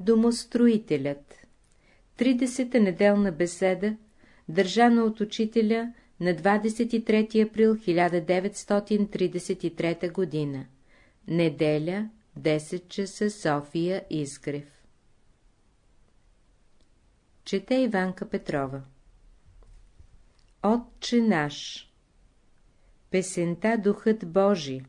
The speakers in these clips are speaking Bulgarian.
Домостроителят 30-та неделна беседа, държана от учителя на 23 април 1933 година. Неделя, 10 часа, София, Изгрев. Чете Иванка Петрова Отче наш Песента Духът Божий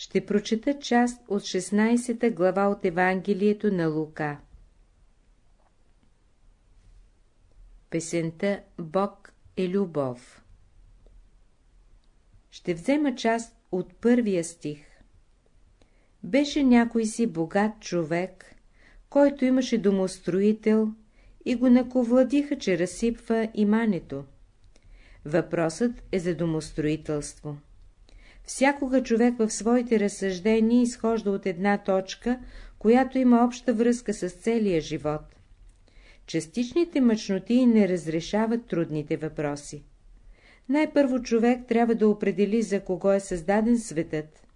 ще прочета част от 16-та глава от Евангелието на Лука. Песента Бог е любов. Ще взема част от първия стих. Беше някой си богат човек, който имаше домостроител и го наковладиха, че разсипва имането. Въпросът е за домостроителство. Всякога човек в своите разсъждения изхожда от една точка, която има обща връзка с целия живот. Частичните мъчноти не разрешават трудните въпроси. Най-първо човек трябва да определи за кого е създаден светът.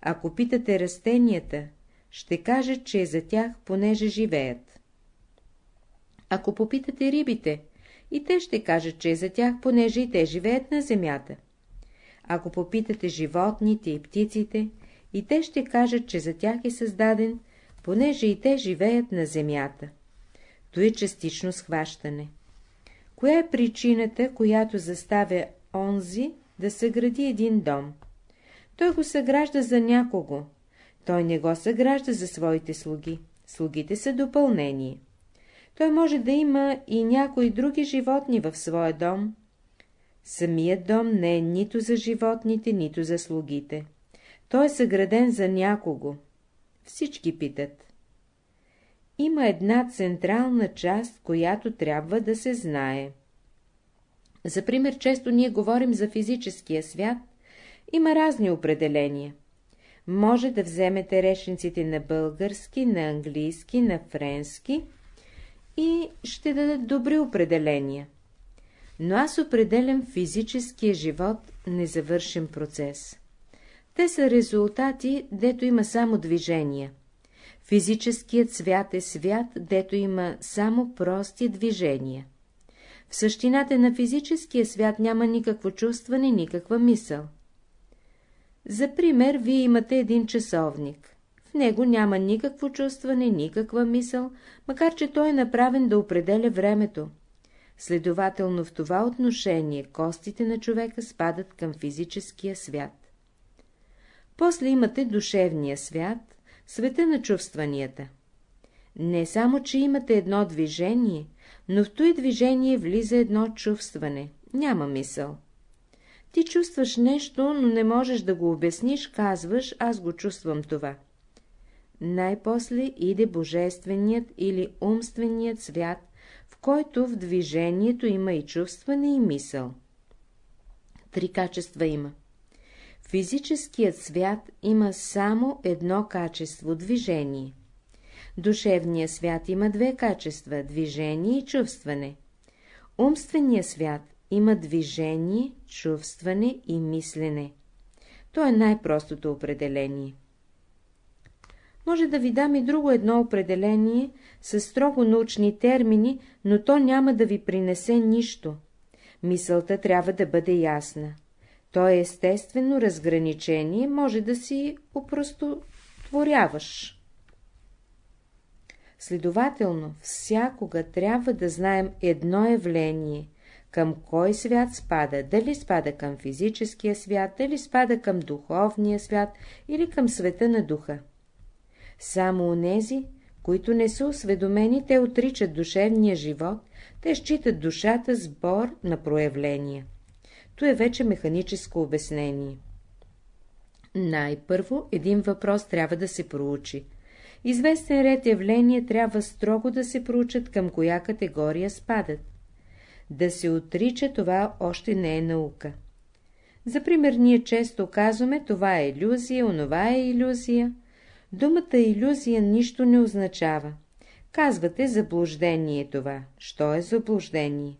Ако питате растенията, ще каже, че е за тях, понеже живеят. Ако попитате рибите, и те ще кажат, че е за тях, понеже и те живеят на земята. Ако попитате животните и птиците, и те ще кажат, че за тях е създаден, понеже и те живеят на земята. То е частично схващане. Коя е причината, която заставя онзи да съгради един дом? Той го съгражда за някого. Той не го съгражда за своите слуги. Слугите са допълнение. Той може да има и някои други животни в своя дом, Самият дом не е нито за животните, нито за слугите. Той е съграден за някого. Всички питат. Има една централна част, която трябва да се знае. За пример, често ние говорим за физическия свят. Има разни определения. Може да вземете речниците на български, на английски, на френски и ще дадат добри определения но аз определям физическия живот незавършен процес. Те са резултати, дето има само движения. Физическият свят е свят, дето има само прости движения. В същината на физическия свят няма никакво чувстване, никаква мисъл. За пример, вие имате един часовник. В него няма никакво чувстване, никаква мисъл, макар че той е направен да определя времето. Следователно в това отношение костите на човека спадат към физическия свят. После имате душевния свят, света на чувстванията. Не само, че имате едно движение, но в този движение влиза едно чувстване. Няма мисъл. Ти чувстваш нещо, но не можеш да го обясниш, казваш, аз го чувствам това. Най-после иде божественият или умственият свят който в движението има и чувстване и мисъл. Три качества има. Физическият свят има само едно качество – движение. Душевният свят има две качества – движение и чувстване. Умственият свят има движение, чувстване и мислене. То е най-простото определение. Може да ви дам и друго едно определение с строго научни термини, но то няма да ви принесе нищо. Мисълта трябва да бъде ясна. То е естествено разграничение, може да си опростотворяваш. Следователно, всякога трябва да знаем едно явление, към кой свят спада, дали спада към физическия свят, дали спада към духовния свят или към света на духа. Само онези, които не са осведомени, те отричат душевния живот, те считат душата сбор на проявления. То е вече механическо обяснение. Най-първо един въпрос трябва да се проучи. Известен ред явления трябва строго да се проучат към коя категория спадат. Да се отрича това още не е наука. За пример ние често казваме това е иллюзия, онова е иллюзия. Думата иллюзия нищо не означава. Казвате заблуждение това. Що е заблуждение?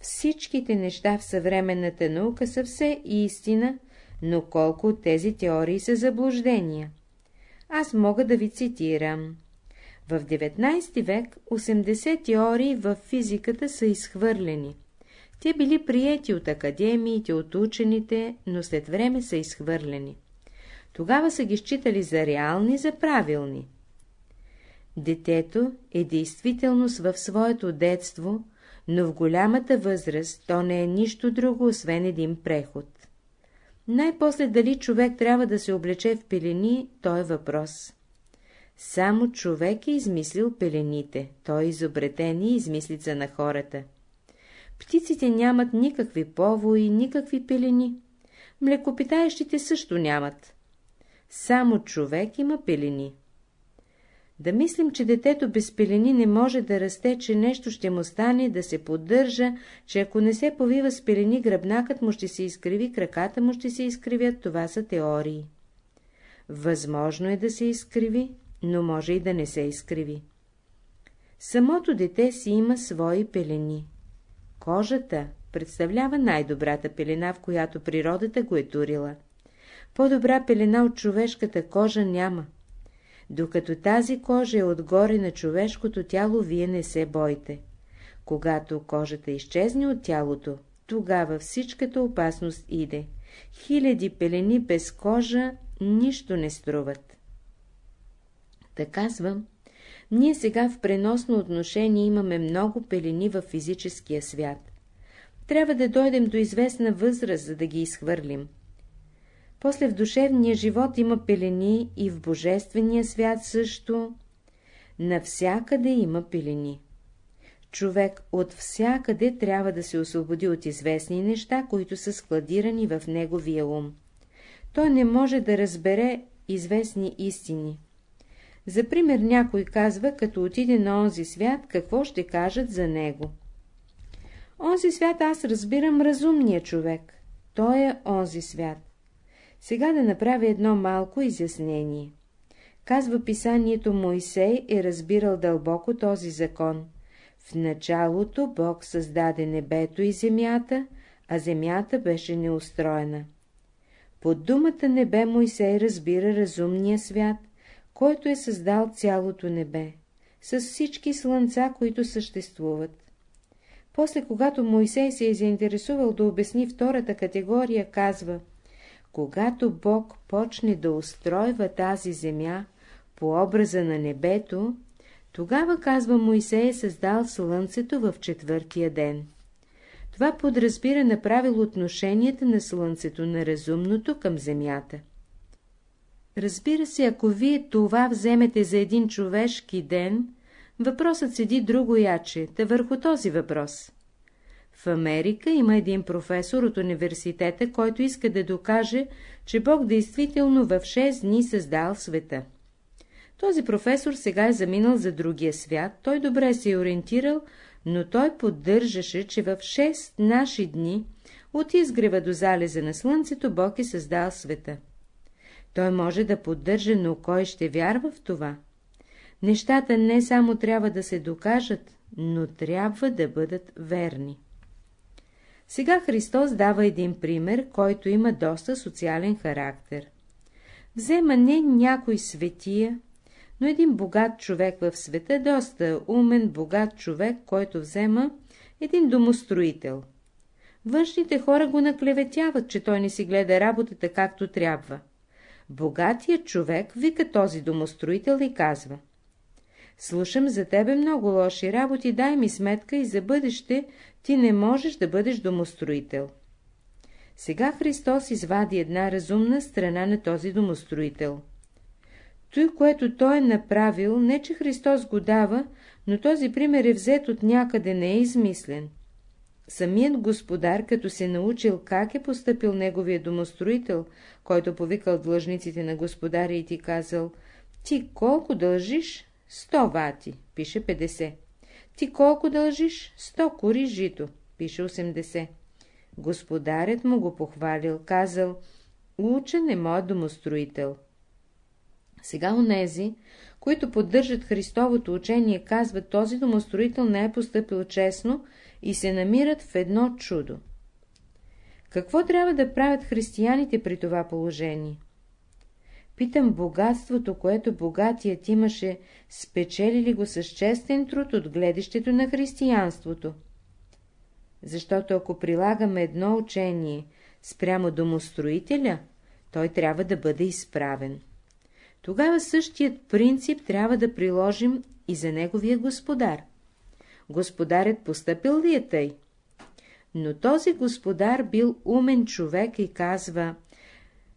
Всичките неща в съвременната наука са все истина, но колко от тези теории са заблуждения? Аз мога да ви цитирам. В 19 век 80 теории в физиката са изхвърлени. Те били приети от академиите, от учените, но след време са изхвърлени. Тогава са ги считали за реални, за правилни. Детето е действителност в своето детство, но в голямата възраст то не е нищо друго, освен един преход. Най-после дали човек трябва да се облече в пелени, то е въпрос. Само човек е измислил пелените, той е изобретен и измислица на хората. Птиците нямат никакви повои, никакви пелени. Млекопитаещите също нямат. Само човек има пелени. Да мислим, че детето без пелени не може да расте, че нещо ще му стане, да се поддържа, че ако не се повива с пелени, гръбнакът му ще се изкриви, краката му ще се изкривят, това са теории. Възможно е да се изкриви, но може и да не се изкриви. Самото дете си има свои пелени. Кожата представлява най-добрата пелена, в която природата го е турила. По-добра пелена от човешката кожа няма. Докато тази кожа е отгоре на човешкото тяло, вие не се бойте. Когато кожата изчезне от тялото, тогава всичката опасност иде. Хиляди пелени без кожа нищо не струват. Така да казвам, ние сега в преносно отношение имаме много пелени в физическия свят. Трябва да дойдем до известна възраст, за да ги изхвърлим. После в душевния живот има пелени и в божествения свят също. Навсякъде има пелени. Човек от всякъде трябва да се освободи от известни неща, които са складирани в неговия ум. Той не може да разбере известни истини. За пример някой казва, като отиде на онзи свят, какво ще кажат за него. Онзи свят аз разбирам разумния човек. Той е онзи свят. Сега да направя едно малко изяснение. Казва писанието Моисей е разбирал дълбоко този закон. В началото Бог създаде небето и земята, а земята беше неустроена. Под думата небе Моисей разбира разумния свят, който е създал цялото небе, с всички слънца, които съществуват. После, когато Моисей се е заинтересувал да обясни втората категория, казва – когато Бог почне да устройва тази земя по образа на небето, тогава, казва Моисей, е създал слънцето в четвъртия ден. Това подразбира направил отношенията на слънцето на разумното към земята. Разбира се, ако вие това вземете за един човешки ден, въпросът седи друго яче, да върху този въпрос. В Америка има един професор от университета, който иска да докаже, че Бог действително в 6 дни създал света. Този професор сега е заминал за другия свят, той добре се е ориентирал, но той поддържаше, че в 6 наши дни, от изгрева до залеза на слънцето, Бог е създал света. Той може да поддържа, но кой ще вярва в това? Нещата не само трябва да се докажат, но трябва да бъдат верни. Сега Христос дава един пример, който има доста социален характер. Взема не някой светия, но един богат човек в света, доста умен, богат човек, който взема един домостроител. Външните хора го наклеветяват, че той не си гледа работата както трябва. Богатия човек вика този домостроител и казва – Слушам за тебе много лоши работи, дай ми сметка и за бъдеще ти не можеш да бъдеш домостроител. Сега Христос извади една разумна страна на този домостроител. Той, което той е направил, не че Христос го дава, но този пример е взет от някъде, не е измислен. Самият господар, като се научил как е поступил неговия домостроител, който повикал длъжниците на господаря и ти казал, ти колко дължиш, 100 вати, пише 50. Ти колко дължиш? 100 кори жито, пише 80. Господарят му го похвалил, казал, учен е моят домостроител. Сега онези, които поддържат Христовото учение, казват, този домостроител не е поступил честно и се намират в едно чудо. Какво трябва да правят християните при това положение? Питам богатството, което богатият имаше, спечели ли го с честен труд от гледището на християнството? Защото ако прилагаме едно учение спрямо домостроителя, той трябва да бъде изправен. Тогава същият принцип трябва да приложим и за неговия господар. Господарят постъпил ли е тъй? Но този господар бил умен човек и казва –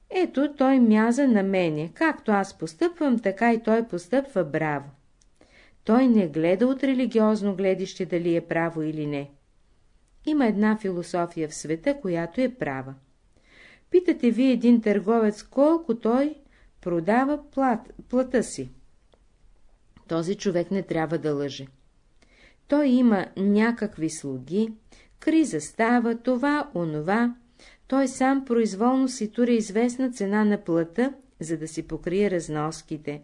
ето той мяза на мене. Както аз постъпвам, така и той постъпва браво. Той не гледа от религиозно гледище дали е право или не. Има една философия в света, която е права. Питате ви един търговец колко той продава плат, плата си. Този човек не трябва да лъже. Той има някакви слуги, криза става, това, онова той сам произволно си туря известна цена на плата, за да си покрие разноските,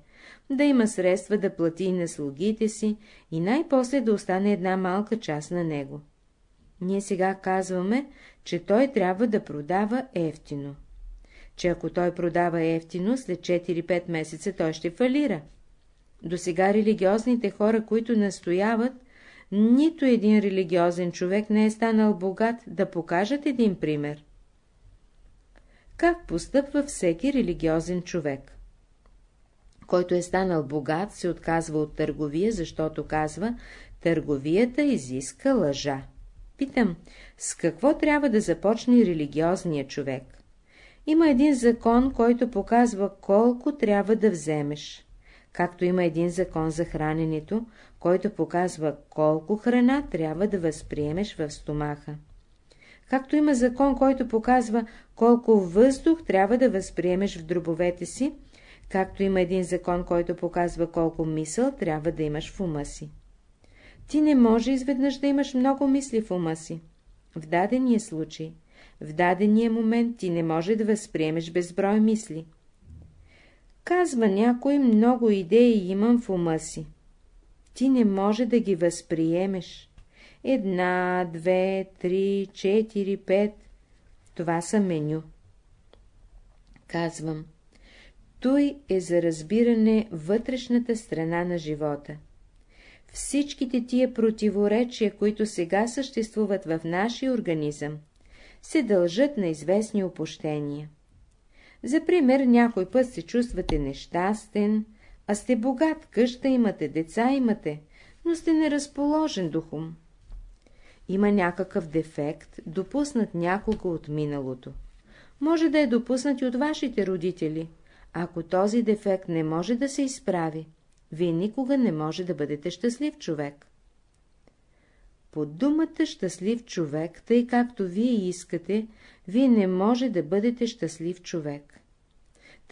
да има средства да плати и на слугите си и най-после да остане една малка част на него. Ние сега казваме, че той трябва да продава ефтино. Че ако той продава ефтино, след 4-5 месеца той ще фалира. До сега религиозните хора, които настояват, нито един религиозен човек не е станал богат да покажат един пример как постъпва всеки религиозен човек. Който е станал богат, се отказва от търговия, защото казва, търговията изиска лъжа. Питам, с какво трябва да започне религиозният човек? Има един закон, който показва колко трябва да вземеш. Както има един закон за храненето, който показва колко храна трябва да възприемеш в стомаха. Както има закон, който показва колко въздух трябва да възприемеш в дробовете си, както има един закон, който показва колко мисъл трябва да имаш в ума си. Ти не може изведнъж да имаш много мисли в ума си. В дадения случай, в дадения момент ти не може да възприемеш безброй мисли. Казва някой, много идеи имам в ума си. Ти не може да ги възприемеш. Една, две, три, четири, пет. Това са меню. Казвам. Той е за разбиране вътрешната страна на живота. Всичките тия противоречия, които сега съществуват в нашия организъм, се дължат на известни опущения. За пример, някой път се чувствате нещастен, а сте богат, къща имате, деца имате, но сте неразположен духом. Има някакъв дефект, допуснат някого от миналото. Може да е допуснат и от вашите родители. Ако този дефект не може да се изправи, вие никога не може да бъдете щастлив човек. Под думата щастлив човек, тъй както вие искате, вие не може да бъдете щастлив човек.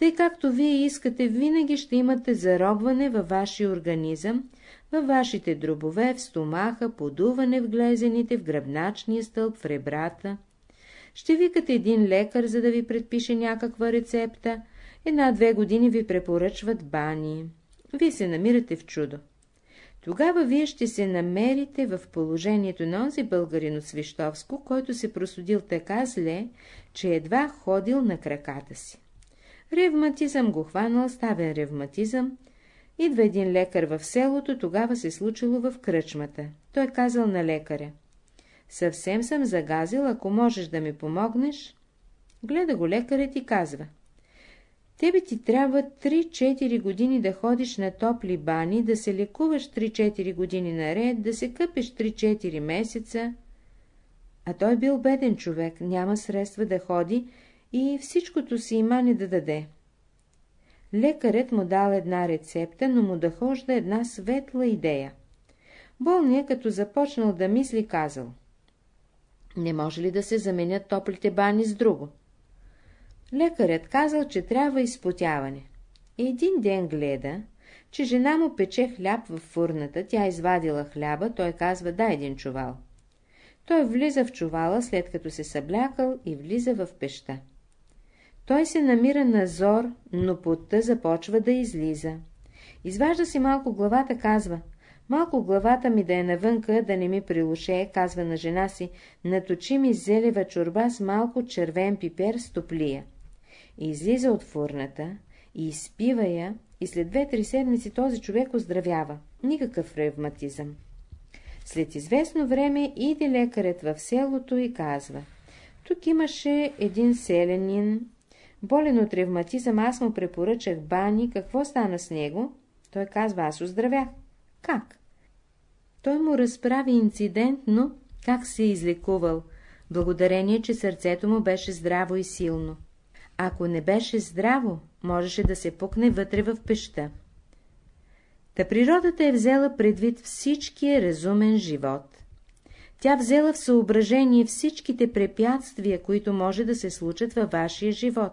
Тъй както вие искате, винаги ще имате заробване във вашия организъм, във вашите дробове, в стомаха, подуване в глезените, в гръбначния стълб, в ребрата. Ще викате един лекар, за да ви предпише някаква рецепта. Една-две години ви препоръчват бани. Вие се намирате в чудо. Тогава вие ще се намерите в положението на онзи българино Свищовско, който се просудил така зле, че едва ходил на краката си. Ревматизъм го хванал, ставен ревматизъм. Идва един лекар в селото, тогава се случило в кръчмата. Той казал на лекаря. Съвсем съм загазил, ако можеш да ми помогнеш. Гледа го лекарят и казва. Тебе ти трябва 3-4 години да ходиш на топли бани, да се лекуваш 3-4 години наред, да се къпиш 3-4 месеца. А той бил беден човек, няма средства да ходи и всичкото си имане да даде. Лекарят му дал една рецепта, но му дохожда една светла идея. Болният, като започнал да мисли, казал Не може ли да се заменят топлите бани с друго? Лекарят казал, че трябва изпотяване. Един ден гледа, че жена му пече хляб в фурната, тя извадила хляба, той казва да един чувал. Той влиза в чувала, след като се съблякал и влиза в пеща. Той се намира на зор, но потта започва да излиза. Изважда си малко главата, казва. Малко главата ми да е навънка, да не ми прилуше, казва на жена си, наточи ми зелева чорба с малко червен пипер с топлия. Излиза от фурната и изпива я и след две-три седмици този човек оздравява. Никакъв ревматизъм. След известно време иде лекарят в селото и казва. Тук имаше един селянин, Болен от ревматизъм, аз му препоръчах бани, какво стана с него? Той казва, аз оздравях. Как? Той му разправи инцидентно, как се е излекувал, благодарение, че сърцето му беше здраво и силно. Ако не беше здраво, можеше да се пукне вътре в пеща. Та природата е взела предвид всичкия разумен живот. Тя взела в съображение всичките препятствия, които може да се случат във вашия живот.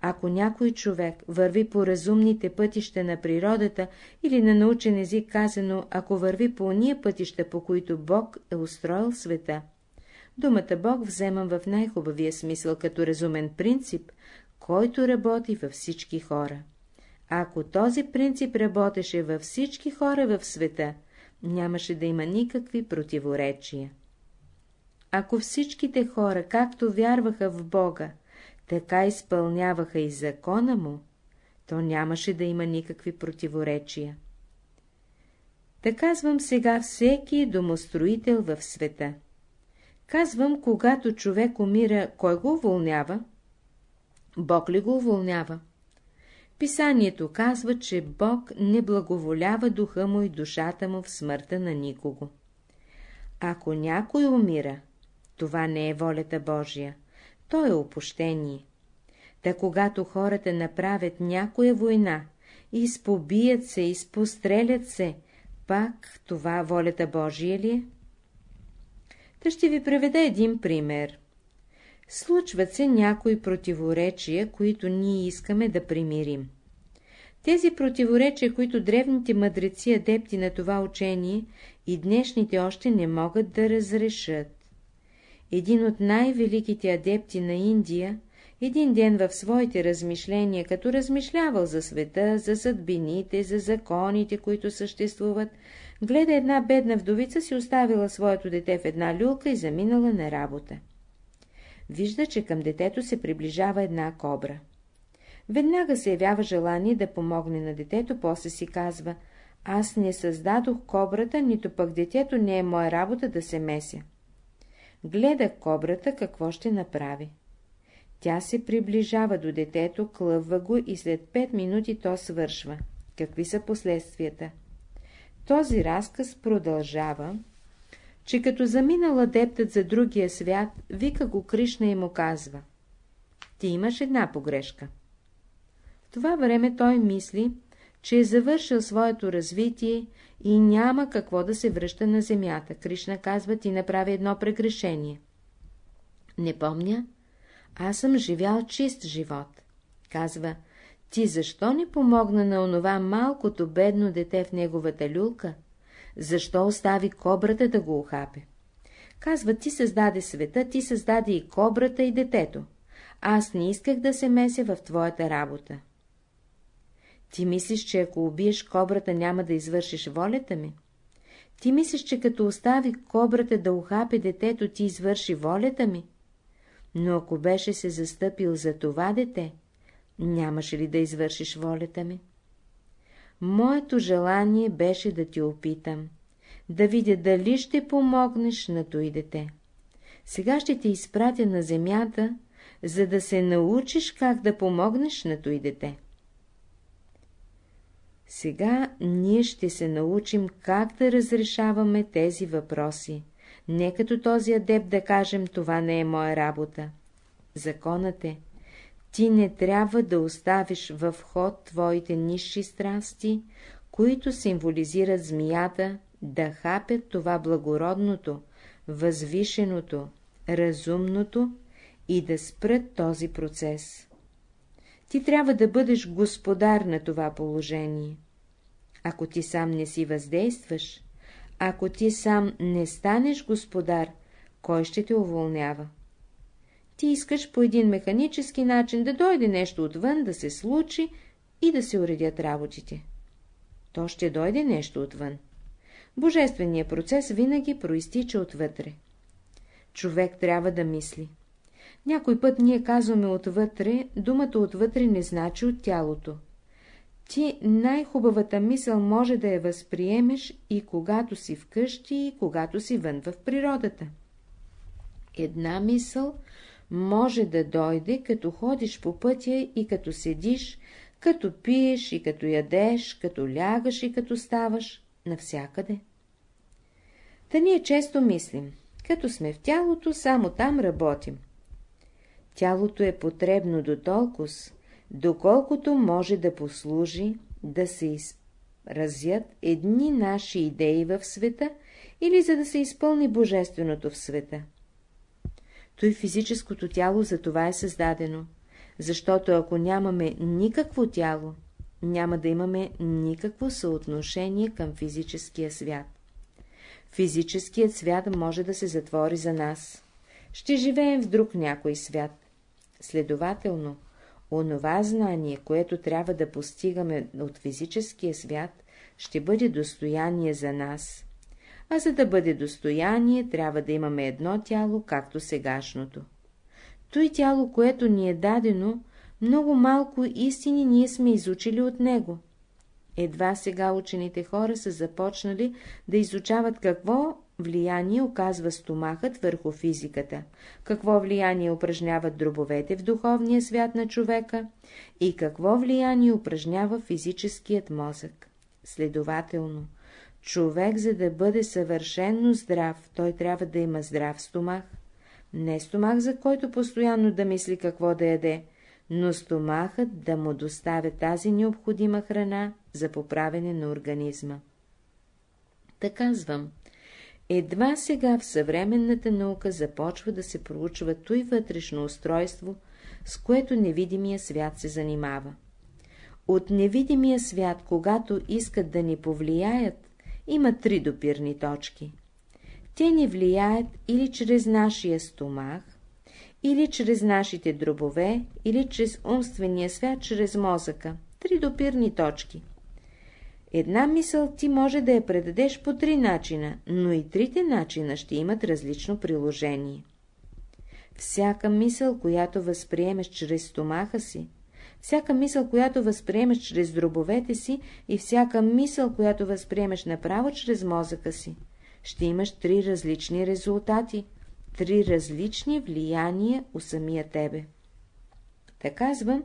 Ако някой човек върви по разумните пътища на природата или на научен език казано, ако върви по уния пътища, по които Бог е устроил света. Думата Бог вземам в най-хубавия смисъл като разумен принцип, който работи във всички хора. Ако този принцип работеше във всички хора в света, нямаше да има никакви противоречия. Ако всичките хора, както вярваха в Бога, така изпълняваха и закона му, то нямаше да има никакви противоречия. да казвам сега всеки домостроител в света. Казвам, когато човек умира, кой го уволнява? Бог ли го уволнява? Писанието казва, че Бог не благоволява духа му и душата му в смъртта на никого. Ако някой умира, това не е волята Божия то е опущение. Та когато хората направят някоя война, изпобият се, изпострелят се, пак това волята Божия ли е? Та ще ви преведа един пример. Случват се някои противоречия, които ние искаме да примирим. Тези противоречия, които древните мъдреци, адепти на това учение и днешните още не могат да разрешат един от най-великите адепти на Индия, един ден в своите размишления, като размишлявал за света, за съдбините, за законите, които съществуват, гледа една бедна вдовица си оставила своето дете в една люлка и заминала на работа. Вижда, че към детето се приближава една кобра. Веднага се явява желание да помогне на детето, после си казва, аз не създадох кобрата, нито пък детето не е моя работа да се меся. Гледа кобрата какво ще направи. Тя се приближава до детето, клъвва го и след пет минути то свършва. Какви са последствията? Този разказ продължава, че като заминал адептът за другия свят, вика го Кришна и му казва. Ти имаш една погрешка. В това време той мисли, че е завършил своето развитие и няма какво да се връща на земята. Кришна казва, ти направи едно прегрешение. Не помня. Аз съм живял чист живот. Казва, ти защо не помогна на онова малкото бедно дете в неговата люлка? Защо остави кобрата да го охапе? Казва, ти създаде света, ти създаде и кобрата и детето. Аз не исках да се меся в твоята работа. Ти мислиш, че ако убиеш кобрата, няма да извършиш волята ми? Ти мислиш, че като остави кобрата да ухапе детето, ти извърши волята ми? Но ако беше се застъпил за това дете, нямаше ли да извършиш волята ми? Моето желание беше да ти опитам, да видя дали ще помогнеш на той дете. Сега ще те изпратя на земята, за да се научиш как да помогнеш на той дете. Сега ние ще се научим как да разрешаваме тези въпроси. Не като този адеп да кажем, това не е моя работа. Законът е, ти не трябва да оставиш в ход твоите нищи страсти, които символизират змията, да хапят това благородното, възвишеното, разумното и да спрат този процес. Ти трябва да бъдеш господар на това положение. Ако ти сам не си въздействаш, ако ти сам не станеш господар, кой ще те уволнява? Ти искаш по един механически начин да дойде нещо отвън, да се случи и да се уредят работите. То ще дойде нещо отвън. Божественият процес винаги проистича отвътре. Човек трябва да мисли. Някой път ние казваме отвътре, думата отвътре не значи от тялото. Ти най-хубавата мисъл може да я възприемеш и когато си вкъщи, и когато си вън в природата. Една мисъл може да дойде, като ходиш по пътя и като седиш, като пиеш и като ядеш, като лягаш и като ставаш, навсякъде. Та ние често мислим, като сме в тялото, само там работим. Тялото е потребно до толкова, доколкото може да послужи да се изразят едни наши идеи в света или за да се изпълни божественото в света. Той физическото тяло за това е създадено, защото ако нямаме никакво тяло, няма да имаме никакво съотношение към физическия свят. Физическият свят може да се затвори за нас. Ще живеем в друг някой свят – Следователно, онова знание, което трябва да постигаме от физическия свят, ще бъде достояние за нас. А за да бъде достояние, трябва да имаме едно тяло, както сегашното. Той тяло, което ни е дадено, много малко истини ние сме изучили от него. Едва сега учените хора са започнали да изучават какво влияние оказва стомахът върху физиката, какво влияние упражняват дробовете в духовния свят на човека и какво влияние упражнява физическият мозък. Следователно, човек, за да бъде съвършенно здрав, той трябва да има здрав стомах. Не стомах, за който постоянно да мисли какво да яде, но стомахът да му доставя тази необходима храна за поправене на организма. Така да казвам, едва сега в съвременната наука започва да се проучва той вътрешно устройство, с което невидимия свят се занимава. От невидимия свят, когато искат да ни повлияят, има три допирни точки. Те ни влияят или чрез нашия стомах, или чрез нашите дробове, или чрез умствения свят, чрез мозъка. Три допирни точки – Една мисъл ти може да я предадеш по три начина, но и трите начина ще имат различно приложение. Всяка мисъл, която възприемеш чрез стомаха си, всяка мисъл, която възприемеш чрез дробовете си и всяка мисъл, която възприемеш направо чрез мозъка си, ще имаш три различни резултати, три различни влияния у самия тебе. Така казвам,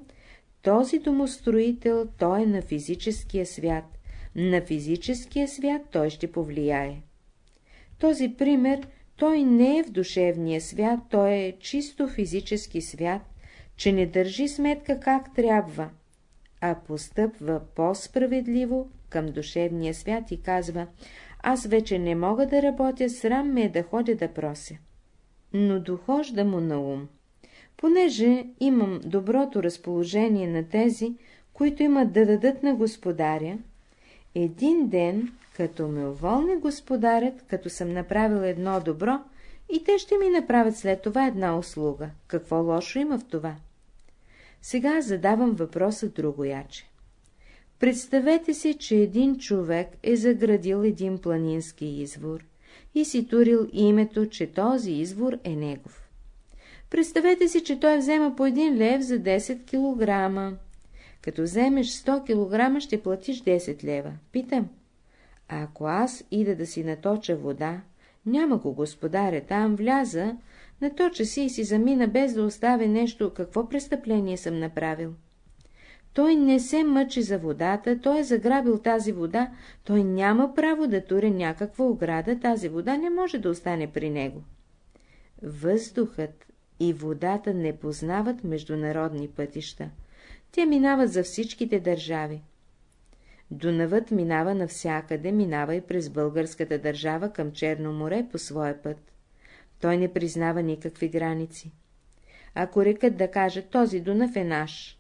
този домостроител, той е на физическия свят на физическия свят той ще повлияе. Този пример той не е в душевния свят, той е чисто физически свят, че не държи сметка как трябва, а постъпва по-справедливо към душевния свят и казва, аз вече не мога да работя, срам ме е да ходя да прося. Но дохожда му на ум. Понеже имам доброто разположение на тези, които имат да дадат на господаря, един ден, като ме уволни господарят, като съм направил едно добро, и те ще ми направят след това една услуга. Какво лошо има в това? Сега задавам въпроса другояче. Представете си, че един човек е заградил един планински извор и си турил името, че този извор е негов. Представете си, че той взема по един лев за 10 килограма като вземеш 100 кг, ще платиш 10 лева. Питам. А ако аз ида да си наточа вода, няма го господаря там, вляза, наточа си и си замина без да оставя нещо, какво престъпление съм направил. Той не се мъчи за водата, той е заграбил тази вода, той няма право да туре някаква ограда, тази вода не може да остане при него. Въздухът и водата не познават международни пътища тя минават за всичките държави. Дунавът минава навсякъде, минава и през българската държава към Черно море по своя път. Той не признава никакви граници. Ако рекът да каже, този Дунав е наш,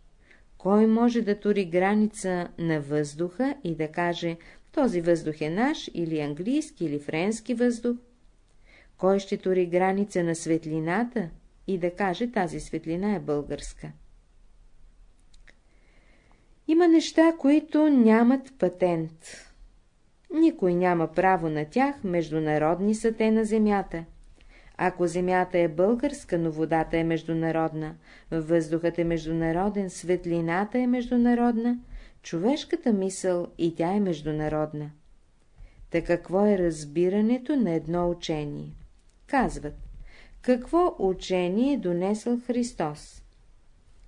кой може да тури граница на въздуха и да каже, този въздух е наш или английски или френски въздух? Кой ще тури граница на светлината и да каже, тази светлина е българска? Има неща, които нямат патент. Никой няма право на тях, международни са те на земята. Ако земята е българска, но водата е международна, въздухът е международен, светлината е международна, човешката мисъл и тя е международна. Та какво е разбирането на едно учение? Казват, какво учение е донесъл Христос?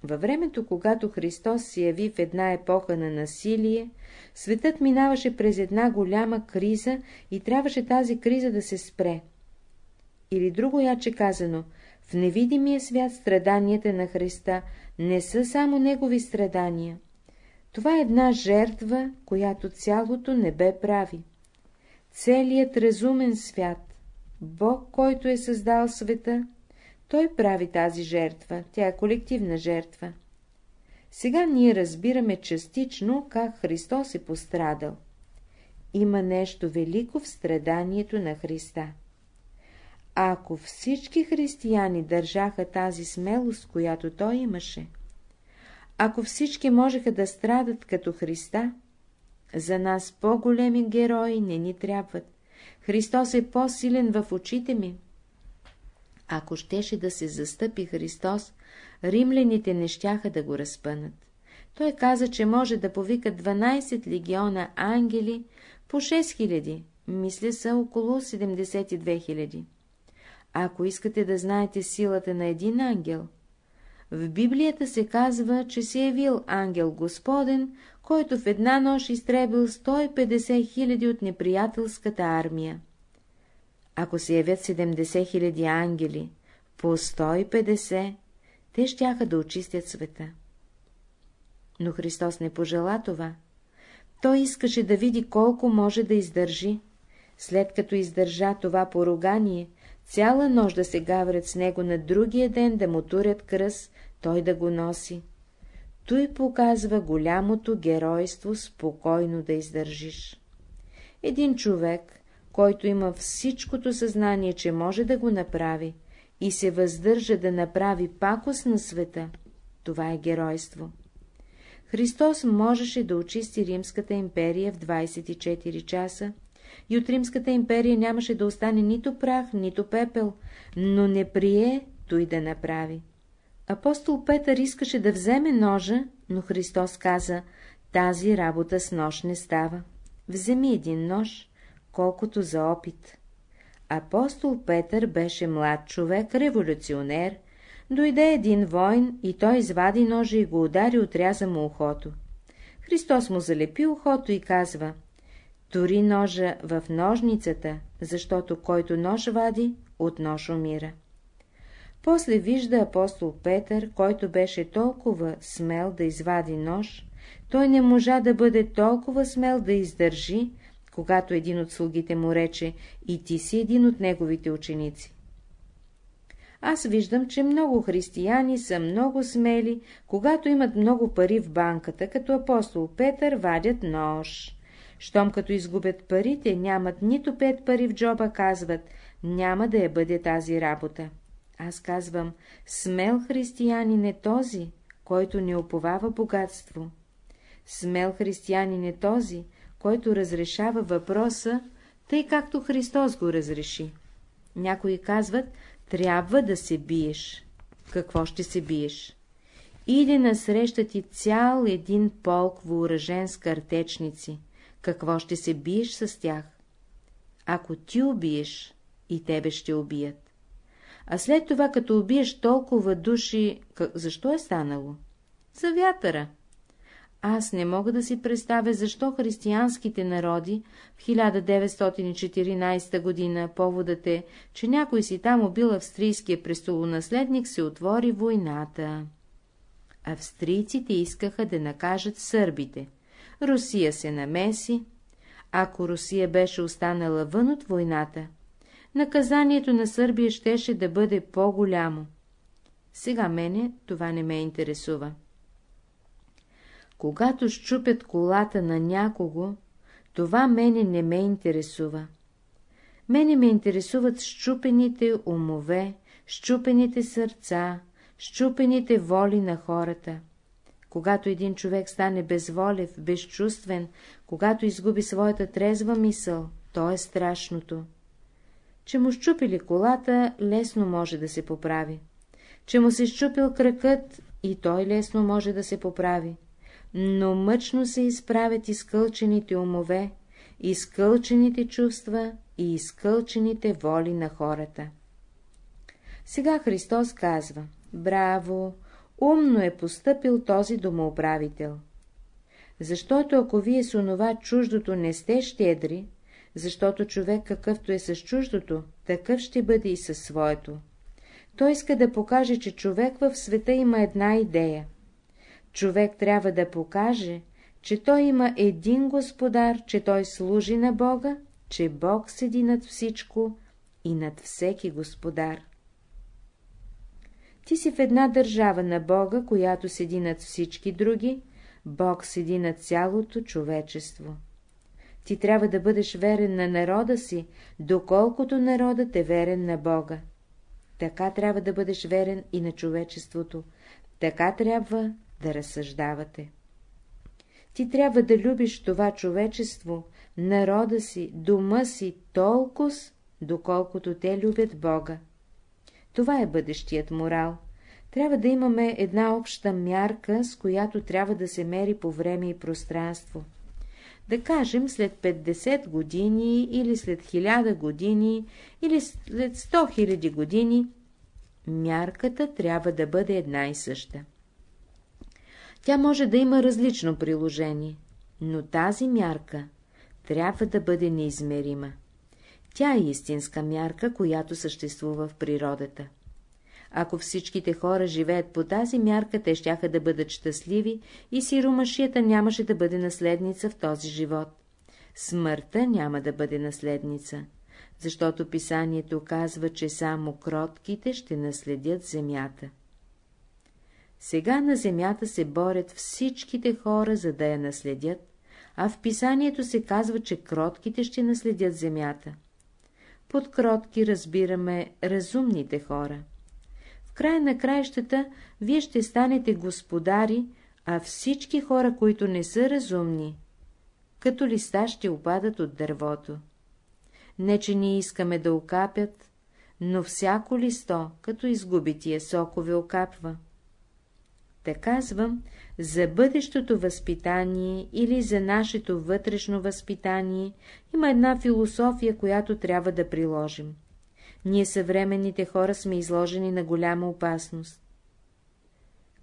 Във времето, когато Христос се яви в една епоха на насилие, светът минаваше през една голяма криза и трябваше тази криза да се спре. Или друго яче казано, в невидимия свят страданията на Христа не са само Негови страдания. Това е една жертва, която цялото небе прави. Целият разумен свят, Бог, който е създал света, той прави тази жертва, тя е колективна жертва. Сега ние разбираме частично как Христос е пострадал. Има нещо велико в страданието на Христа. Ако всички християни държаха тази смелост, която той имаше, ако всички можеха да страдат като Христа, за нас по-големи герои не ни трябват. Христос е по-силен в очите ми. Ако щеше да се застъпи Христос, римляните не щяха да го разпънат. Той каза, че може да повика 12 легиона ангели по 6 хиляди, мисля са около 72 хиляди. Ако искате да знаете силата на един ангел, в Библията се казва, че се е явил ангел Господен, който в една нощ изтребил 150 хиляди от неприятелската армия ако се явят 70 000 ангели, по 150, те щяха да очистят света. Но Христос не пожела това. Той искаше да види колко може да издържи. След като издържа това поругание, цяла нощ да се гаврят с него на другия ден да му турят кръс, той да го носи. Той показва голямото геройство спокойно да издържиш. Един човек, който има всичкото съзнание, че може да го направи, и се въздържа да направи пакост на света, това е геройство. Христос можеше да очисти Римската империя в 24 часа, и от Римската империя нямаше да остане нито прах, нито пепел, но не прие той да направи. Апостол Петър искаше да вземе ножа, но Христос каза, тази работа с нож не става. Вземи един нож, колкото за опит. Апостол Петър беше млад човек, революционер. Дойде един войн и той извади ножа и го удари, отряза му ухото. Христос му залепи ухото и казва — Тори ножа в ножницата, защото който нож вади, от нож умира. После вижда апостол Петър, който беше толкова смел да извади нож, той не можа да бъде толкова смел да издържи, когато един от слугите му рече «И ти си един от неговите ученици». Аз виждам, че много християни са много смели, когато имат много пари в банката, като апостол Петър вадят нож. Щом като изгубят парите, нямат нито пет пари в джоба, казват, няма да я бъде тази работа. Аз казвам, смел християнин е този, който не оповава богатство. Смел християнин е този, който разрешава въпроса, тъй както Христос го разреши. Някои казват, трябва да се биеш. Какво ще се биеш? Иде насреща ти цял един полк въоръжен с картечници. Какво ще се биеш с тях? Ако ти убиеш, и тебе ще убият. А след това, като убиеш толкова души, защо е станало? За вятъра. Аз не мога да си представя, защо християнските народи в 1914 година поводът е, че някой си там убил австрийския престолонаследник, се отвори войната. Австрийците искаха да накажат сърбите. Русия се намеси. Ако Русия беше останала вън от войната, наказанието на Сърбия щеше да бъде по-голямо. Сега мене това не ме интересува. Когато щупят колата на някого, това мене не ме интересува. Мене ме интересуват щупените умове, щупените сърца, щупените воли на хората. Когато един човек стане безволев, безчувствен, когато изгуби своята трезва мисъл, то е страшното. Че му щупили колата, лесно може да се поправи. Че му се щупил кракът, и той лесно може да се поправи но мъчно се изправят изкълчените умове, изкълчените чувства и изкълчените воли на хората. Сега Христос казва «Браво! Умно е постъпил този домоуправител» защото ако вие с онова чуждото не сте щедри, защото човек какъвто е с чуждото, такъв ще бъде и със своето. Той иска да покаже, че човек в света има една идея Човек трябва да покаже, че той има един господар, че той служи на Бога, че Бог седи над всичко и над всеки господар. Ти си в една държава на Бога, която седи над всички други, Бог седи над цялото човечество. Ти трябва да бъдеш верен на народа си, доколкото народът е верен на Бога. Така трябва да бъдеш верен и на човечеството. Така трябва да разсъждавате. Ти трябва да любиш това човечество, народа си, дома си толкова, доколкото те любят Бога. Това е бъдещият морал. Трябва да имаме една обща мярка, с която трябва да се мери по време и пространство. Да кажем, след 50 години, или след 1000 години, или след 100 000 години, мярката трябва да бъде една и съща. Тя може да има различно приложение, но тази мярка трябва да бъде неизмерима. Тя е истинска мярка, която съществува в природата. Ако всичките хора живеят по тази мярка, те щяха да бъдат щастливи и сиромашията нямаше да бъде наследница в този живот. Смъртта няма да бъде наследница, защото писанието казва, че само кротките ще наследят земята. Сега на земята се борят всичките хора, за да я наследят, а в писанието се казва, че кротките ще наследят земята. Под кротки разбираме разумните хора. В края на краищата вие ще станете господари, а всички хора, които не са разумни, като листа ще опадат от дървото. Не, че ние искаме да окапят, но всяко листо, като изгуби тия сокове, окапва. Та казвам за бъдещото възпитание или за нашето вътрешно възпитание има една философия, която трябва да приложим. Ние съвременните хора сме изложени на голяма опасност.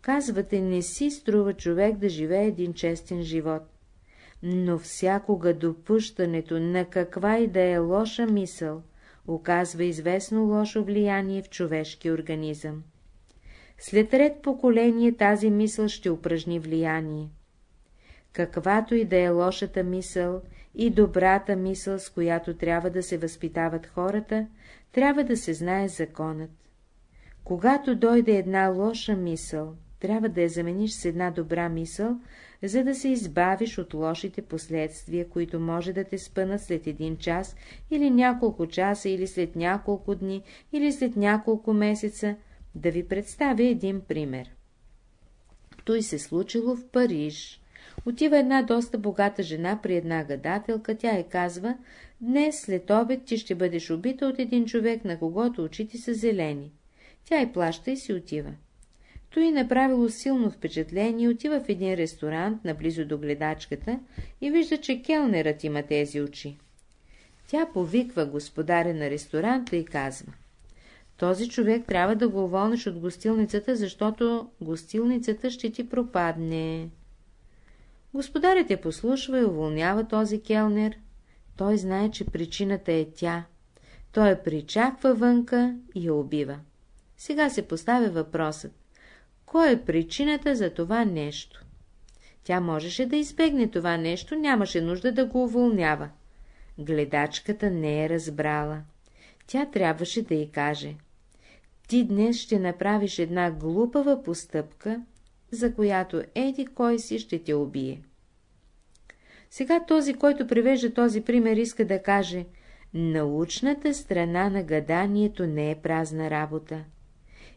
Казвате, не си струва човек да живее един честен живот. Но всякога допущането на каква и да е лоша мисъл оказва известно лошо влияние в човешки организъм. След ред поколение тази мисъл ще упражни влияние. Каквато и да е лошата мисъл и добрата мисъл, с която трябва да се възпитават хората, трябва да се знае законът. Когато дойде една лоша мисъл, трябва да я замениш с една добра мисъл, за да се избавиш от лошите последствия, които може да те спънат след един час или няколко часа, или след няколко дни, или след няколко месеца, да ви представя един пример. Той се случило в Париж. Отива една доста богата жена при една гадателка, тя и казва, днес след обед ти ще бъдеш убита от един човек, на когото очите са зелени. Тя и плаща и си отива. Той направило силно впечатление, отива в един ресторант, наблизо до гледачката, и вижда, че келнерът има тези очи. Тя повиква господаря на ресторанта и казва. Този човек трябва да го уволниш от гостилницата, защото гостилницата ще ти пропадне. Господарят я послушва и уволнява този келнер. Той знае, че причината е тя. Той я причаква вънка и я убива. Сега се поставя въпросът. Кой е причината за това нещо? Тя можеше да избегне това нещо, нямаше нужда да го уволнява. Гледачката не е разбрала. Тя трябваше да й каже ти днес ще направиш една глупава постъпка, за която еди кой си ще те убие. Сега този, който привежда този пример, иска да каже «Научната страна на гаданието не е празна работа».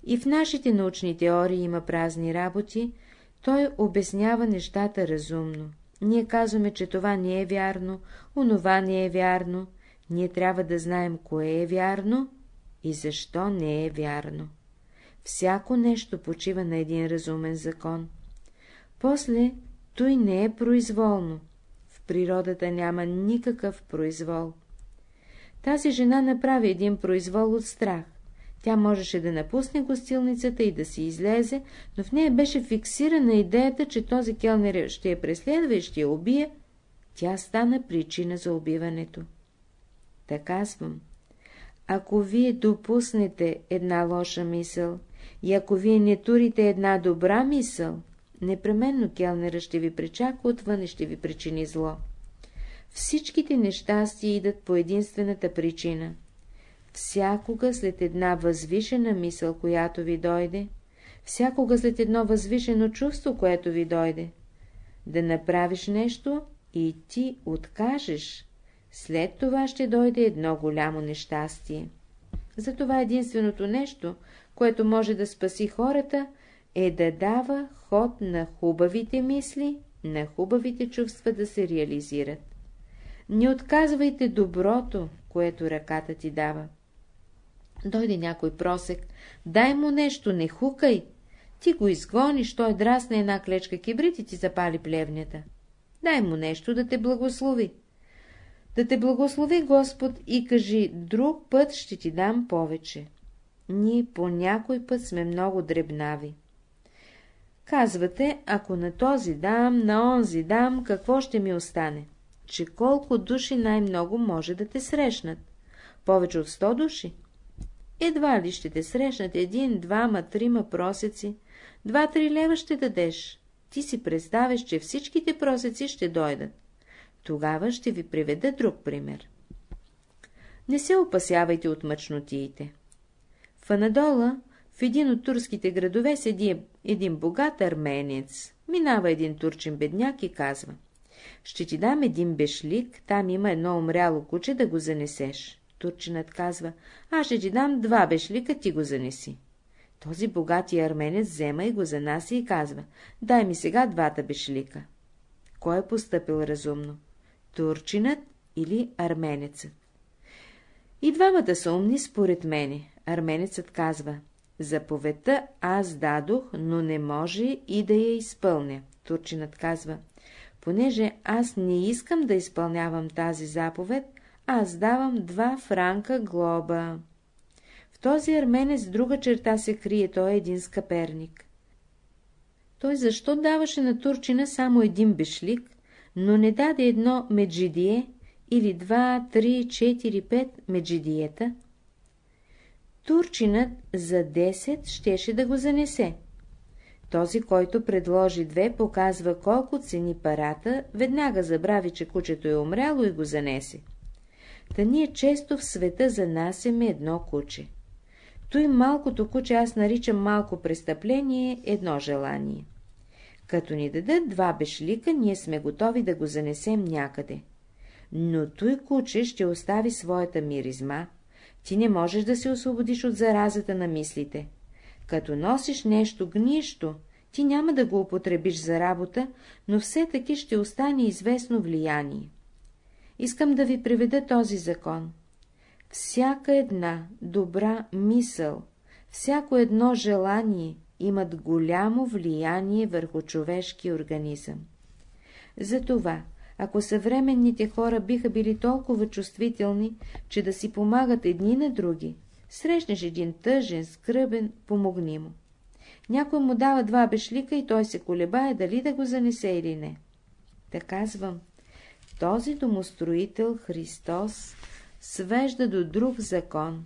И в нашите научни теории има празни работи, той обяснява нещата разумно. Ние казваме, че това не е вярно, онова не е вярно. Ние трябва да знаем, кое е вярно и защо не е вярно. Всяко нещо почива на един разумен закон. После той не е произволно. В природата няма никакъв произвол. Тази жена направи един произвол от страх. Тя можеше да напусне гостилницата и да си излезе, но в нея беше фиксирана идеята, че този келнер ще я преследва и ще я убие. Тя стана причина за убиването. Така казвам, ако вие допуснете една лоша мисъл и ако вие не турите една добра мисъл, непременно келнера ще ви причака, отвън и ще ви причини зло. Всичките нещастия идат по единствената причина. Всякога след една възвишена мисъл, която ви дойде, всякога след едно възвишено чувство, което ви дойде, да направиш нещо и ти откажеш, след това ще дойде едно голямо нещастие. Затова единственото нещо, което може да спаси хората, е да дава ход на хубавите мисли, на хубавите чувства да се реализират. Не отказвайте доброто, което ръката ти дава. Дойде някой просек, дай му нещо, не хукай. Ти го изгониш, той драсне една клечка кибрит и ти запали плевнята. Дай му нещо да те благослови. Да те благослови Господ и кажи, друг път ще ти дам повече. Ние по някой път сме много дребнави. Казвате, ако на този дам, на онзи дам, какво ще ми остане? Че колко души най-много може да те срещнат? Повече от сто души? Едва ли ще те срещнат един, двама, трима просеци, два-три лева ще дадеш. Ти си представяш, че всичките просеци ще дойдат. Тогава ще ви приведа друг пример. Не се опасявайте от мъчнотиите. В Анадола, в един от турските градове, седи един богат арменец. Минава един турчин бедняк и казва. Ще ти дам един бешлик, там има едно умряло куче да го занесеш. Турчинът казва, аз ще ти дам два бешлика, ти го занеси. Този богатия арменец взема и го занаси и казва, дай ми сега двата бешлика. Кой е постъпил разумно? турчинът или арменецът. И двамата са умни според мене. Арменецът казва, заповедта аз дадох, но не може и да я изпълня. Турчинът казва, понеже аз не искам да изпълнявам тази заповед, аз давам два франка глоба. В този арменец друга черта се крие, той е един скъперник. Той защо даваше на турчина само един бишлик, но не даде едно меджидие или два, три, четири, пет меджидиета, турчинът за 10 щеше да го занесе. Този, който предложи две, показва колко цени парата, веднага забрави, че кучето е умряло и го занесе. Та ние често в света занасеме едно куче. Той малкото куче аз наричам малко престъпление, едно желание. Като ни дадат два бешлика, ние сме готови да го занесем някъде. Но той куче ще остави своята миризма. Ти не можеш да се освободиш от заразата на мислите. Като носиш нещо гнищо, ти няма да го употребиш за работа, но все таки ще остане известно влияние. Искам да ви приведа този закон. Всяка една добра мисъл, всяко едно желание, имат голямо влияние върху човешки организъм. Затова, ако съвременните хора биха били толкова чувствителни, че да си помагат едни на други, срещнеш един тъжен, скръбен, помогни му. Някой му дава два бешлика и той се колебае дали да го занесе или не. да казвам, този домостроител Христос свежда до друг закон.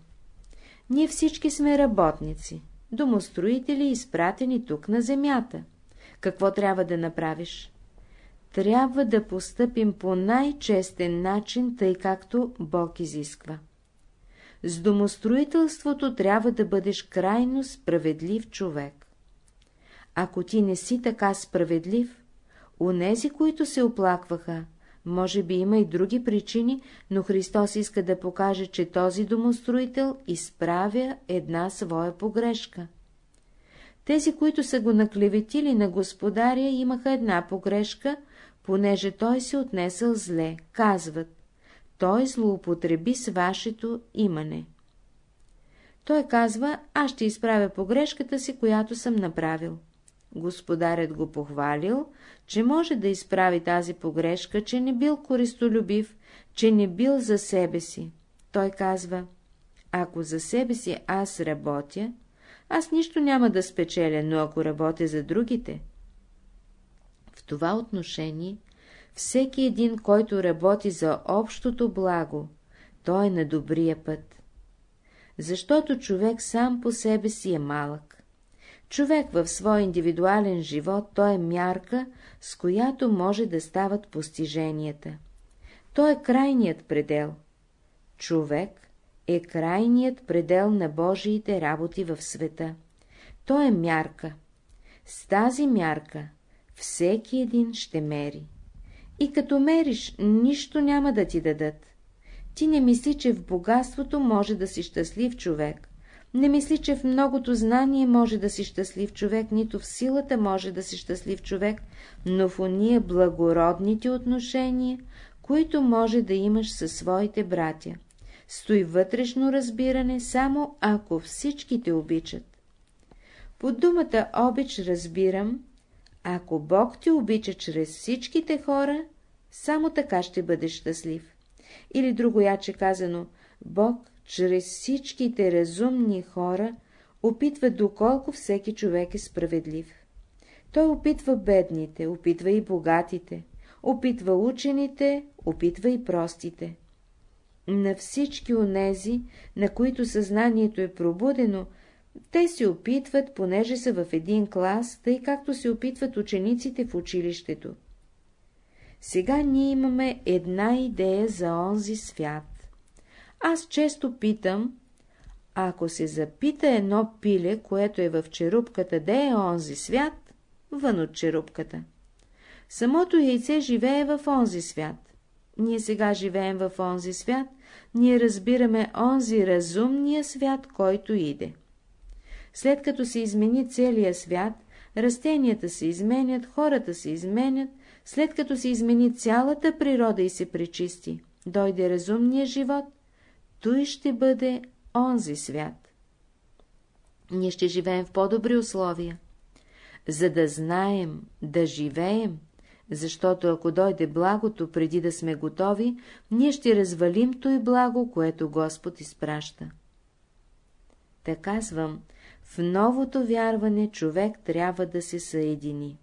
Ние всички сме работници домостроители, изпратени тук на земята. Какво трябва да направиш? Трябва да постъпим по най-честен начин, тъй както Бог изисква. С домостроителството трябва да бъдеш крайно справедлив човек. Ако ти не си така справедлив, онези, които се оплакваха, може би има и други причини, но Христос иска да покаже, че този домостроител изправя една своя погрешка. Тези, които са го наклеветили на господаря, имаха една погрешка, понеже той се отнесъл зле, казват. Той злоупотреби с вашето имане. Той казва, аз ще изправя погрешката си, която съм направил. Господарят го похвалил, че може да изправи тази погрешка, че не бил користолюбив, че не бил за себе си. Той казва, ако за себе си аз работя, аз нищо няма да спечеля, но ако работя за другите... В това отношение всеки един, който работи за общото благо, той е на добрия път. Защото човек сам по себе си е малък. Човек в своя индивидуален живот, той е мярка, с която може да стават постиженията. Той е крайният предел. Човек е крайният предел на Божиите работи в света. Той е мярка. С тази мярка всеки един ще мери. И като мериш, нищо няма да ти дадат. Ти не мисли, че в богатството може да си щастлив човек. Не мисли, че в многото знание може да си щастлив човек, нито в силата може да си щастлив човек, но в уния благородните отношения, които може да имаш със своите братя. Стои вътрешно разбиране, само ако всички те обичат. Под думата обич разбирам, ако Бог те обича чрез всичките хора, само така ще бъдеш щастлив. Или другояче казано, Бог чрез всичките разумни хора опитва доколко всеки човек е справедлив. Той опитва бедните, опитва и богатите, опитва учените, опитва и простите. На всички онези, на които съзнанието е пробудено, те се опитват, понеже са в един клас, тъй както се опитват учениците в училището. Сега ние имаме една идея за онзи свят. Аз често питам, ако се запита едно пиле, което е в черупката, де е онзи свят, вън от черупката. Самото яйце живее в онзи свят. Ние сега живеем в онзи свят, ние разбираме онзи разумния свят, който иде. След като се измени целия свят, растенията се изменят, хората се изменят, след като се измени цялата природа и се пречисти, дойде разумния живот – той ще бъде онзи свят. Ние ще живеем в по-добри условия, за да знаем, да живеем, защото ако дойде благото преди да сме готови, ние ще развалим той благо, което Господ изпраща. Та казвам, в новото вярване човек трябва да се съедини.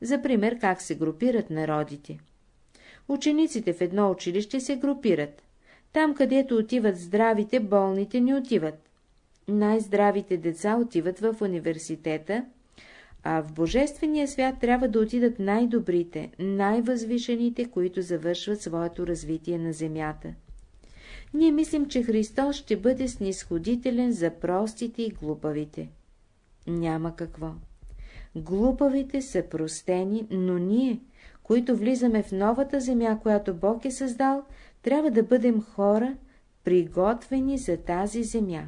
За пример, как се групират народите. Учениците в едно училище се групират. Там, където отиват здравите, болните не отиват. Най-здравите деца отиват в университета, а в Божествения свят трябва да отидат най-добрите, най-възвишените, които завършват своето развитие на земята. Ние мислим, че Христос ще бъде снисходителен за простите и глупавите. Няма какво. Глупавите са простени, но ние, които влизаме в новата земя, която Бог е създал, трябва да бъдем хора, приготвени за тази земя.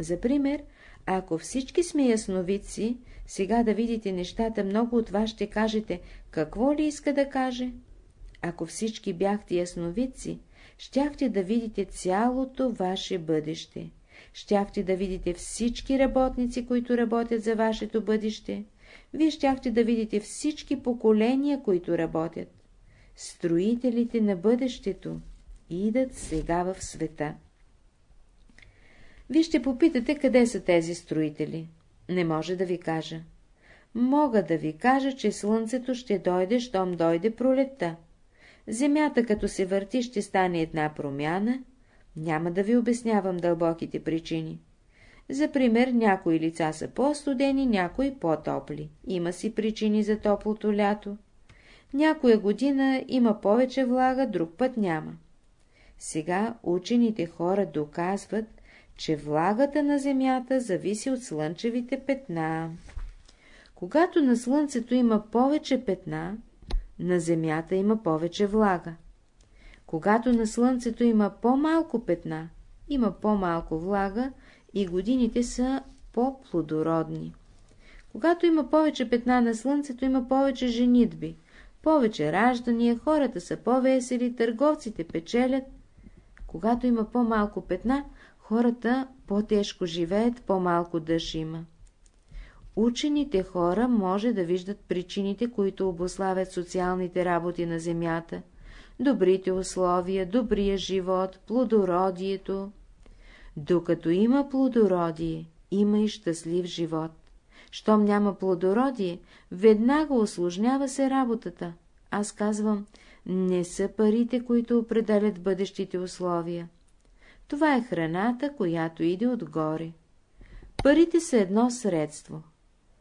За пример, ако всички сме ясновици, сега да видите нещата, много от вас ще кажете, какво ли иска да каже? Ако всички бяхте ясновици, щяхте да видите цялото ваше бъдеще. Щяхте да видите всички работници, които работят за вашето бъдеще. Вие щяхте да видите всички поколения, които работят строителите на бъдещето идат сега в света. Вие ще попитате, къде са тези строители. Не може да ви кажа. Мога да ви кажа, че слънцето ще дойде, щом дойде пролетта. Земята, като се върти, ще стане една промяна. Няма да ви обяснявам дълбоките причини. За пример, някои лица са по-студени, някои по-топли. Има си причини за топлото лято. Някоя година има повече влага, друг път няма. Сега учените хора доказват, че влагата на Земята зависи от слънчевите петна. Когато на Слънцето има повече петна, на Земята има повече влага. Когато на Слънцето има по-малко петна, има по-малко влага и годините са по-плодородни. Когато има повече петна на Слънцето, има повече женитби повече раждания, хората са по-весели, търговците печелят. Когато има по-малко петна, хората по-тежко живеят, по-малко дъж има. Учените хора може да виждат причините, които обославят социалните работи на земята. Добрите условия, добрия живот, плодородието. Докато има плодородие, има и щастлив живот. Щом няма плодородие, веднага осложнява се работата. Аз казвам, не са парите, които определят бъдещите условия. Това е храната, която иде отгоре. Парите са едно средство.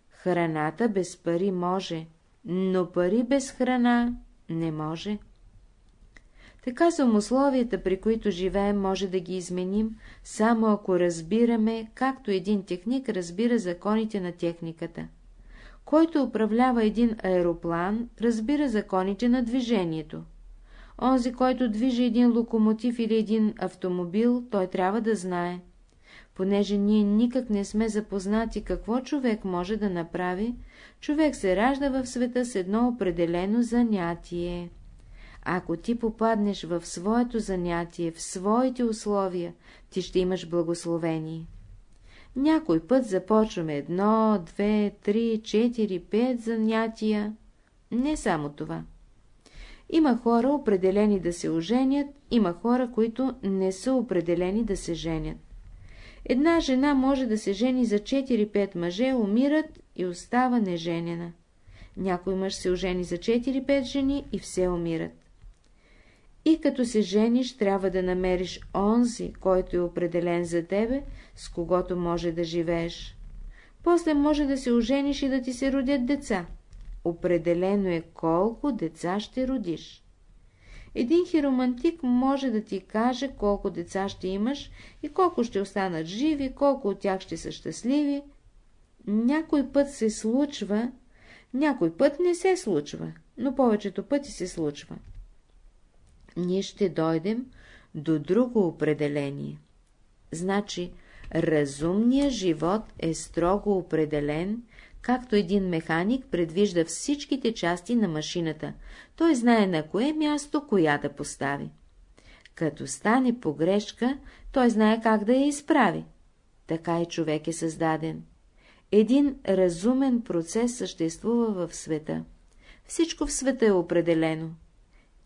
Храната без пари може, но пари без храна не може. Така съм условията, при които живеем, може да ги изменим, само ако разбираме, както един техник разбира законите на техниката. Който управлява един аероплан, разбира законите на движението. Онзи, който движи един локомотив или един автомобил, той трябва да знае. Понеже ние никак не сме запознати какво човек може да направи, човек се ражда в света с едно определено занятие. Ако ти попаднеш в своето занятие, в своите условия, ти ще имаш благословение. Някой път започваме едно, две, три, четири, пет занятия. Не само това. Има хора определени да се оженят, има хора, които не са определени да се женят. Една жена може да се жени за 4-5 мъже, умират и остава неженена. Някой мъж се ожени за 4-5 жени и все умират и като се жениш, трябва да намериш онзи, който е определен за тебе, с когото може да живееш. После може да се ожениш и да ти се родят деца. Определено е колко деца ще родиш. Един хиромантик може да ти каже колко деца ще имаш и колко ще останат живи, колко от тях ще са щастливи. Някой път се случва, някой път не се случва, но повечето пъти се случва ние ще дойдем до друго определение. Значи, разумният живот е строго определен, както един механик предвижда всичките части на машината. Той знае на кое място коя да постави. Като стане погрешка, той знае как да я изправи. Така и човек е създаден. Един разумен процес съществува в света. Всичко в света е определено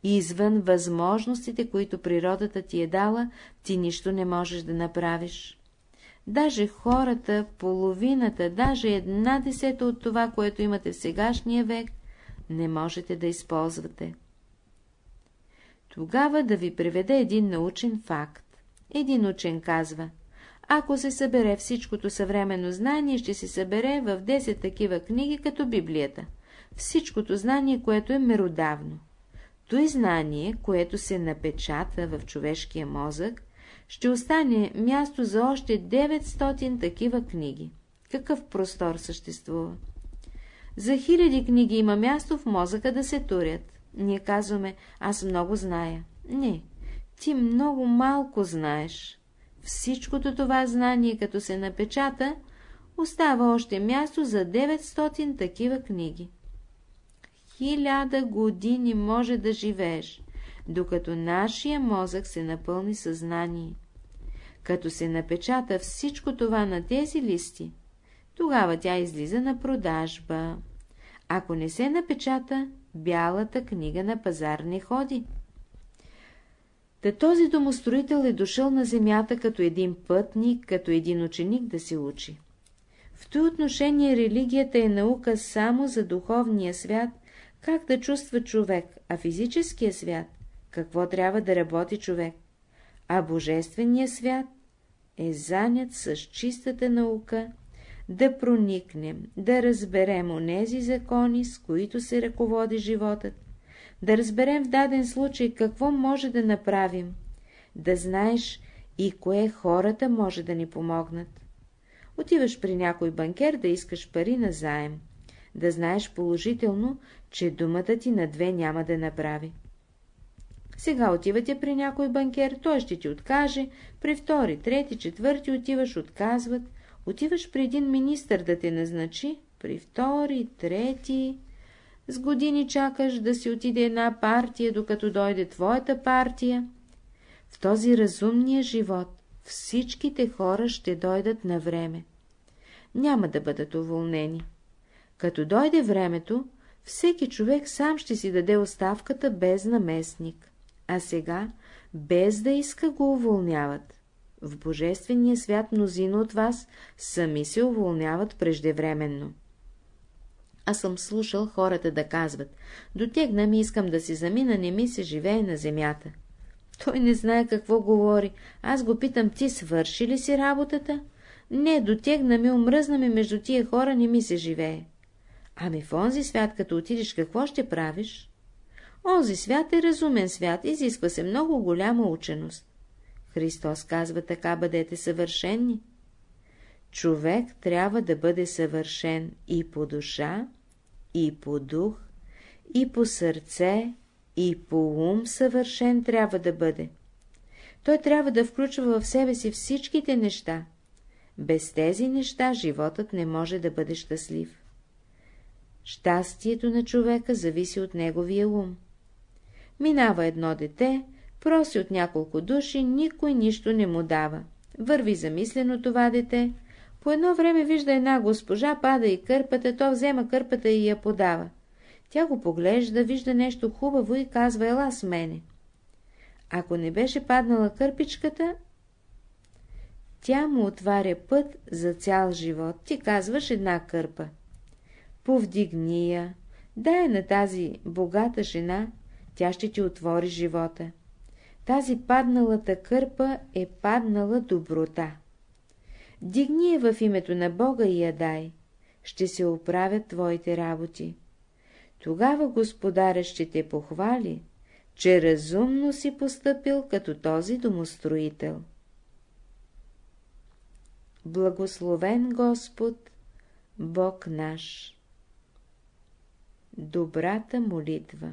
извън възможностите, които природата ти е дала, ти нищо не можеш да направиш. Даже хората, половината, даже една десета от това, което имате в сегашния век, не можете да използвате. Тогава да ви преведе един научен факт. Един учен казва, ако се събере всичкото съвременно знание, ще се събере в 10 такива книги, като Библията. Всичкото знание, което е меродавно той е знание, което се напечата в човешкия мозък, ще остане място за още 900 такива книги. Какъв простор съществува? За хиляди книги има място в мозъка да се турят. Ние казваме, аз много зная. Не, ти много малко знаеш. Всичкото това знание, като се напечата, остава още място за 900 такива книги хиляда години може да живееш, докато нашия мозък се напълни съзнание. Като се напечата всичко това на тези листи, тогава тя излиза на продажба. Ако не се напечата, бялата книга на пазар не ходи. Та този домостроител е дошъл на земята като един пътник, като един ученик да се учи. В това отношение религията е наука само за духовния свят как да чувства човек, а физическия свят – какво трябва да работи човек, а божественият свят е занят с чистата наука, да проникнем, да разберем онези закони, с които се ръководи животът, да разберем в даден случай какво може да направим, да знаеш и кое хората може да ни помогнат. Отиваш при някой банкер да искаш пари на заем да знаеш положително, че думата ти на две няма да направи. Сега отивате при някой банкер, той ще ти откаже, при втори, трети, четвърти отиваш, отказват. Отиваш при един министър да те назначи, при втори, трети... С години чакаш да си отиде една партия, докато дойде твоята партия. В този разумния живот всичките хора ще дойдат на време. Няма да бъдат уволнени. Като дойде времето, всеки човек сам ще си даде оставката без наместник, а сега, без да иска, го уволняват. В Божествения свят мнозина от вас сами се уволняват преждевременно. Аз съм слушал хората да казват, дотегна ми, искам да си замина, не ми се живее на земята. Той не знае какво говори. Аз го питам, ти свърши ли си работата? Не, дотегна ми, умръзна ми между тия хора, не ми се живее. Ами в онзи свят, като отидеш, какво ще правиш? Онзи свят е разумен свят, изисква се много голяма ученост. Христос казва така, бъдете съвършенни. Човек трябва да бъде съвършен и по душа, и по дух, и по сърце, и по ум съвършен трябва да бъде. Той трябва да включва в себе си всичките неща. Без тези неща животът не може да бъде щастлив. Щастието на човека зависи от неговия ум. Минава едно дете, проси от няколко души, никой нищо не му дава. Върви замислено това дете. По едно време вижда една госпожа, пада и кърпата, то взема кърпата и я подава. Тя го поглежда, вижда нещо хубаво и казва «Ела с мене». Ако не беше паднала кърпичката, тя му отваря път за цял живот. Ти казваш една кърпа повдигни я, дай е на тази богата жена, тя ще ти отвори живота. Тази падналата кърпа е паднала доброта. Дигни я в името на Бога и я дай, ще се оправят твоите работи. Тогава господаря ще те похвали, че разумно си постъпил като този домостроител. Благословен Господ, Бог наш! Добрата молитва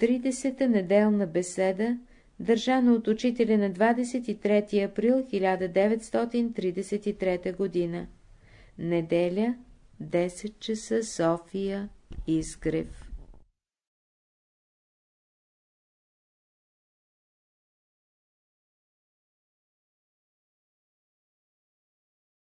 30-та неделна беседа, държана от учителя на 23 април 1933 година. Неделя, 10 часа, София, Изгрев